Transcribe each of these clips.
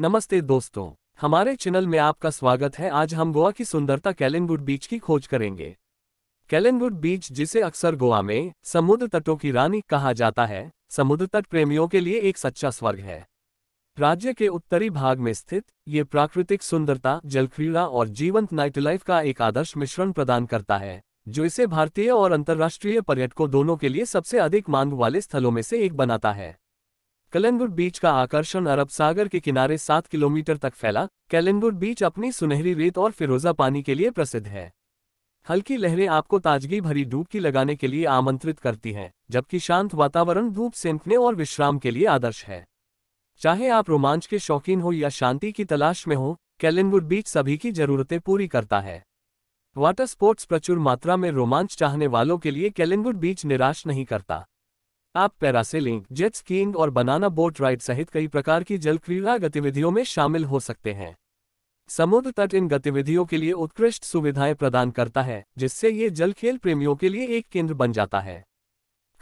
नमस्ते दोस्तों हमारे चैनल में आपका स्वागत है आज हम गोवा की सुंदरता कैलनवुड बीच की खोज करेंगे कैलनवुड बीच जिसे अक्सर गोवा में समुद्र तटों की रानी कहा जाता है समुद्र तट प्रेमियों के लिए एक सच्चा स्वर्ग है राज्य के उत्तरी भाग में स्थित ये प्राकृतिक सुंदरता जलक्रीड़ा और जीवंत नाइट लाइफ का एक आदर्श मिश्रण प्रदान करता है जो इसे भारतीय और अंतर्राष्ट्रीय पर्यटकों दोनों के लिए सबसे अधिक मांग वाले स्थलों में से एक बनाता है कलेनवुड बीच का आकर्षण अरब सागर के किनारे सात किलोमीटर तक फैला कैलेनबुर बीच अपनी सुनहरी रेत और फिरोजा पानी के लिए प्रसिद्ध है हल्की लहरें आपको ताजगी भरी डूबकी लगाने के लिए आमंत्रित करती हैं जबकि शांत वातावरण धूप सेंकने और विश्राम के लिए आदर्श है चाहे आप रोमांच के शौकीन हो या शांति की तलाश में हो कैलेनबुर बीच सभी की जरूरतें पूरी करता है वाटर स्पोर्ट्स प्रचुर मात्रा में रोमांच चाहने वालों के लिए कैलेनबुर बीच निराश नहीं करता आप पैरासेलिंग जेट स्कीइंग और बनाना बोट राइड सहित कई प्रकार की जल क्रीड़ा गतिविधियों में शामिल हो सकते हैं समुद्र तट इन गतिविधियों के लिए उत्कृष्ट सुविधाएं प्रदान करता है जिससे ये जल खेल प्रेमियों के लिए एक केंद्र बन जाता है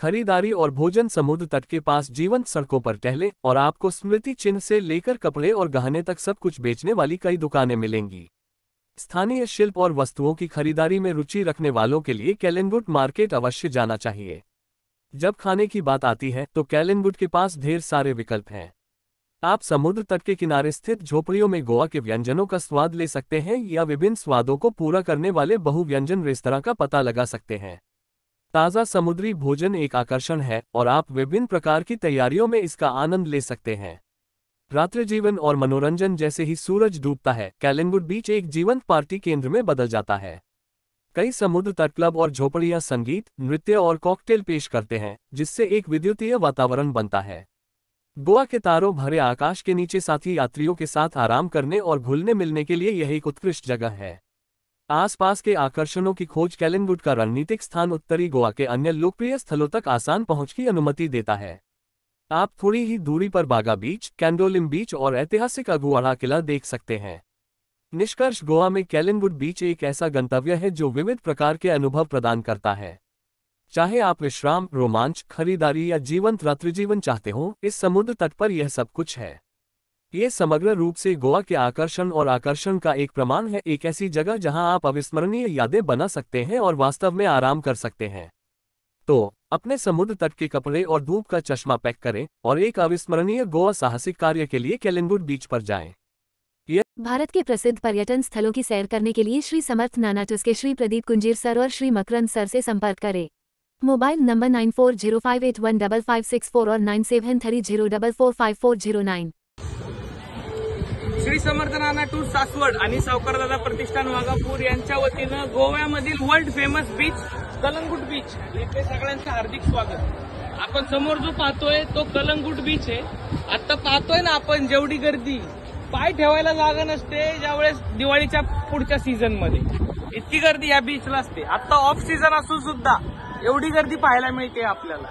खरीदारी और भोजन समुद्र तट के पास जीवंत सड़कों पर टहले और आपको स्मृति चिन्ह से लेकर कपड़े और गहने तक सब कुछ बेचने वाली कई दुकानें मिलेंगी स्थानीय शिल्प और वस्तुओं की खरीदारी में रुचि रखने वालों के लिए कैलेंगुट मार्केट अवश्य जाना चाहिए जब खाने की बात आती है तो कैलिनवुड के पास ढेर सारे विकल्प हैं आप समुद्र तट के किनारे स्थित झोपड़ियों में गोवा के व्यंजनों का स्वाद ले सकते हैं या विभिन्न स्वादों को पूरा करने वाले बहुव्यंजन रेस्तरा का पता लगा सकते हैं ताज़ा समुद्री भोजन एक आकर्षण है और आप विभिन्न प्रकार की तैयारियों में इसका आनंद ले सकते हैं रात्रि जीवन और मनोरंजन जैसे ही सूरज डूबता है कैलिनवुड बीच एक जीवंत पार्टी केंद्र में बदल जाता है कई समुद्र तट क्लब और झोपड़ियां संगीत नृत्य और कॉकटेल पेश करते हैं जिससे एक विद्युतीय वातावरण बनता है गोवा के तारों भरे आकाश के नीचे साथी यात्रियों के साथ आराम करने और घुलने मिलने के लिए यह एक उत्कृष्ट जगह है आसपास के आकर्षणों की खोज कैलेंगुड का रणनीतिक स्थान उत्तरी गोवा के अन्य लोकप्रिय स्थलों तक आसान पहुंच की अनुमति देता है आप थोड़ी ही दूरी पर बागा बीच कैंडोलिम बीच और ऐतिहासिक अगुआड़ा किला देख सकते हैं निष्कर्ष गोवा में कैलिनवुड बीच एक ऐसा गंतव्य है जो विविध प्रकार के अनुभव प्रदान करता है चाहे आप विश्राम रोमांच खरीदारी या जीवंत रात्रिजीवन चाहते हो इस समुद्र तट पर यह सब कुछ है ये समग्र रूप से गोवा के आकर्षण और आकर्षण का एक प्रमाण है एक ऐसी जगह जहां आप अविस्मरणीय यादें बना सकते हैं और वास्तव में आराम कर सकते हैं तो अपने समुद्र तट के कपड़े और धूप का चश्मा पैक करें और एक अविस्मरणीय गोवा साहसिक कार्य के लिए कैलिनवुड बीच पर जाएं। भारत के प्रसिद्ध पर्यटन स्थलों की सैर करने के लिए श्री समर्थ नानाटस के श्री प्रदीप कुंजीर सर और श्री मकरंद सर से संपर्क करें mobile number nine four zero eight one double six four और nine seven three zero double four five four zero nine Shri Samarth Nana tour Saswad आणि सावकारदादा प्रतिष्ठान वागापूर यांच्या वतीनं गोव्यामधील world famous beach Calangute beach इथे सगळ्यांचं हार्दिक स्वागत आपण समोर जो पाहतोय तो कलंगूट बीच आहे आता पाहतोय ना आपण जेवढी गर्दी पाय ठेवायला जागा नसते ज्यावेळेस दिवाळीच्या पुढच्या सीझन मध्ये इतकी गर्दी या बीचला असते आता ऑफ सीझन असून सुद्धा एवढी गर्दी पाहायला मिळते आपल्याला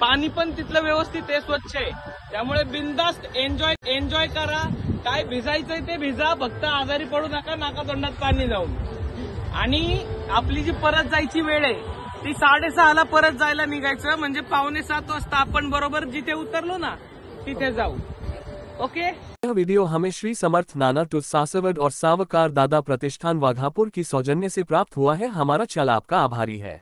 पाणी पण तिथलं व्यवस्थित आहे स्वच्छ आहे त्यामुळे बिंदास्त एन्जॉय एन्जॉय करा काय भिजायचंय ते भिजा फक्त आजारी पडू नका नाका तोंडात पाणी जाऊन आणि आपली जी परत जायची वेळ आहे ती साडेसहाला परत जायला निघायचं म्हणजे पावणे सात वाजता आपण बरोबर जिथे उतरलो ना तिथे जाऊ ओके यह वीडियो हमें श्री समर्थ नाना टू सासवड और सावकार दादा प्रतिष्ठान वाघापुर की सौजन्य से प्राप्त हुआ है हमारा चल आपका आभारी है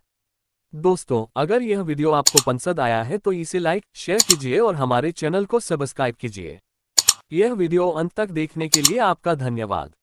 दोस्तों अगर यह वीडियो आपको पसंद आया है तो इसे लाइक शेयर कीजिए और हमारे चैनल को सब्सक्राइब कीजिए यह वीडियो अंत तक देखने के लिए आपका धन्यवाद